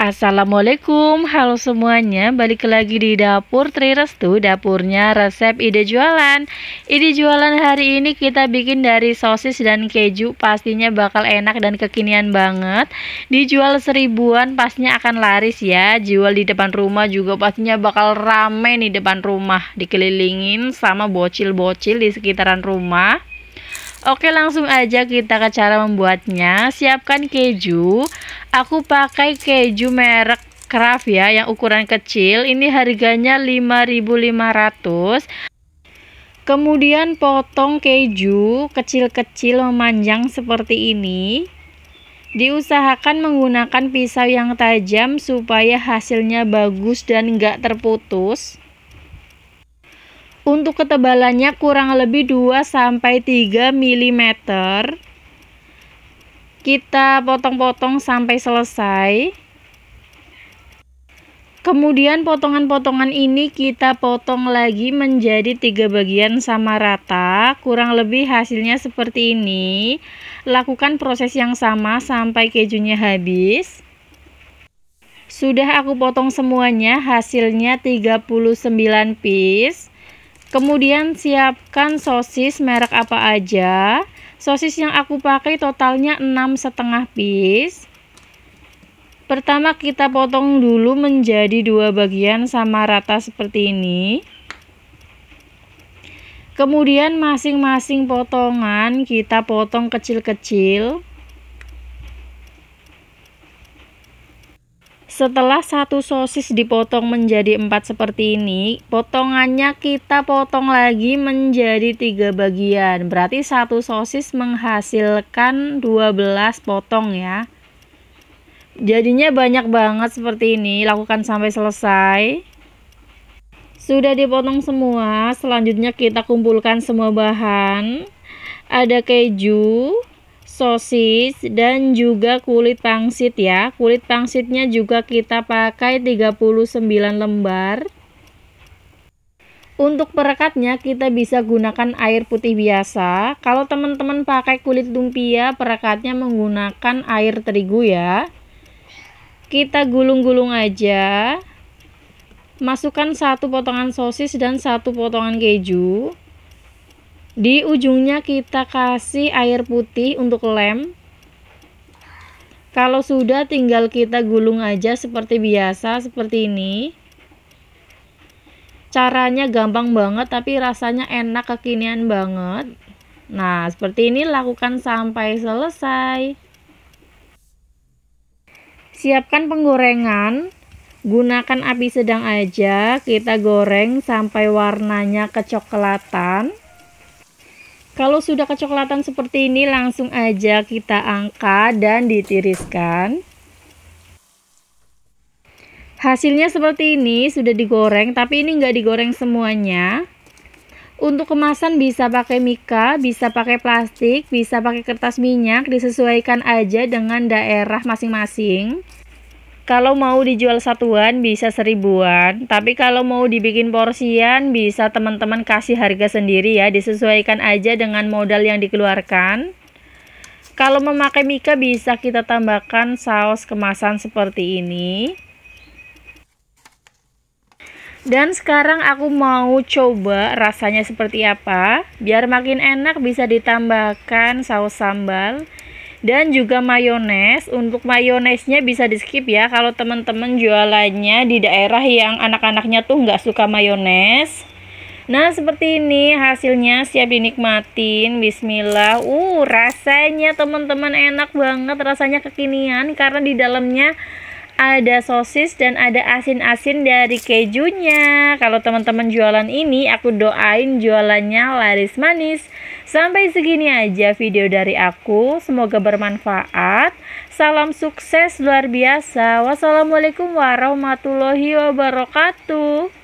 Assalamualaikum, halo semuanya Balik lagi di dapur Tri Restu Dapurnya resep ide jualan Ide jualan hari ini kita bikin dari sosis dan keju Pastinya bakal enak dan kekinian banget Dijual seribuan pastinya akan laris ya Jual di depan rumah juga pastinya bakal rame nih depan rumah Dikelilingin sama bocil-bocil di sekitaran rumah Oke langsung aja kita ke cara membuatnya Siapkan keju Aku pakai keju merek Kraft ya yang ukuran kecil Ini harganya 5500 Kemudian potong keju kecil-kecil memanjang seperti ini Diusahakan menggunakan pisau yang tajam supaya hasilnya bagus dan nggak terputus untuk ketebalannya kurang lebih 2 sampai 3 mm. Kita potong-potong sampai selesai. Kemudian potongan-potongan ini kita potong lagi menjadi tiga bagian sama rata Kurang lebih hasilnya seperti ini Lakukan proses yang sama sampai kejunya habis Sudah aku potong semuanya hasilnya 39 piece Kemudian siapkan sosis merek apa aja. Sosis yang aku pakai totalnya 6 setengah piece. Pertama kita potong dulu menjadi dua bagian sama rata seperti ini. Kemudian masing-masing potongan kita potong kecil-kecil. Setelah satu sosis dipotong menjadi empat seperti ini, potongannya kita potong lagi menjadi tiga bagian. Berarti satu sosis menghasilkan 12 potong ya. Jadinya banyak banget seperti ini, lakukan sampai selesai. Sudah dipotong semua, selanjutnya kita kumpulkan semua bahan. Ada keju, sosis dan juga kulit pangsit ya. Kulit pangsitnya juga kita pakai 39 lembar. Untuk perekatnya kita bisa gunakan air putih biasa. Kalau teman-teman pakai kulit lumpia, perekatnya menggunakan air terigu ya. Kita gulung-gulung aja. Masukkan satu potongan sosis dan satu potongan keju di ujungnya kita kasih air putih untuk lem kalau sudah tinggal kita gulung aja seperti biasa seperti ini caranya gampang banget tapi rasanya enak kekinian banget nah seperti ini lakukan sampai selesai siapkan penggorengan gunakan api sedang aja kita goreng sampai warnanya kecoklatan kalau sudah kecoklatan seperti ini langsung aja kita angkat dan ditiriskan. Hasilnya seperti ini sudah digoreng tapi ini nggak digoreng semuanya. Untuk kemasan bisa pakai mika, bisa pakai plastik, bisa pakai kertas minyak, disesuaikan aja dengan daerah masing-masing. Kalau mau dijual satuan bisa seribuan, tapi kalau mau dibikin porsian bisa teman-teman kasih harga sendiri ya, disesuaikan aja dengan modal yang dikeluarkan. Kalau memakai mika bisa kita tambahkan saus kemasan seperti ini. Dan sekarang aku mau coba rasanya seperti apa, biar makin enak bisa ditambahkan saus sambal dan juga mayones. Untuk mayonesnya bisa di skip ya kalau teman-teman jualannya di daerah yang anak-anaknya tuh nggak suka mayones. Nah seperti ini hasilnya siap dinikmatin Bismillah Uh rasanya teman-teman enak banget Rasanya kekinian karena di dalamnya ada sosis dan ada asin-asin dari kejunya. Kalau teman-teman jualan ini, aku doain jualannya laris manis. Sampai segini aja video dari aku. Semoga bermanfaat. Salam sukses luar biasa. Wassalamualaikum warahmatullahi wabarakatuh.